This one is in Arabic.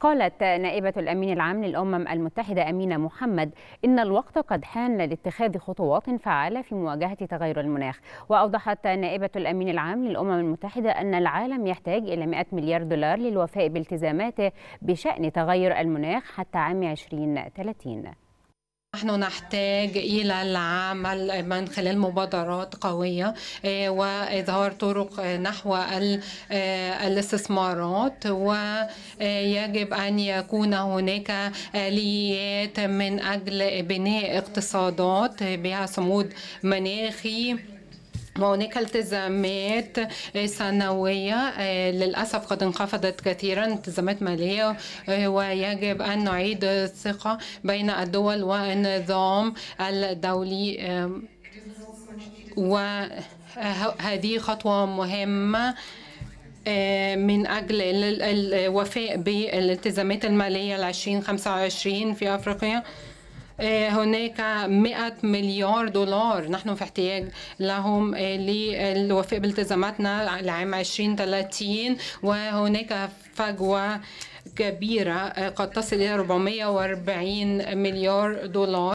قالت نائبة الأمين العام للأمم المتحدة أمينة محمد إن الوقت قد حان لاتخاذ خطوات فعالة في مواجهة تغير المناخ وأوضحت نائبة الأمين العام للأمم المتحدة أن العالم يحتاج إلى 100 مليار دولار للوفاء بالتزاماته بشأن تغير المناخ حتى عام 2030 نحن نحتاج إلى العمل من خلال مبادرات قوية آه، وإظهار طرق آه، نحو آه، الاستثمارات ويجب أن يكون هناك آليات من أجل بناء اقتصادات بها صمود مناخي هناك التزامات آه، سنوية آه، للأسف قد انخفضت كثيرا التزامات مالية آه، ويجب أن نعيد الثقة بين الدول والنظام الدولي وهذه خطوة مهمة من أجل الوفاء بالالتزامات المالية 2025 في أفريقيا آه، هناك 100 مليار دولار نحن في احتياج لهم آه، للوفاء بالتزاماتنا لعام 2030 وهناك فجوة كبيرة آه، قد تصل إلى 440 مليار دولار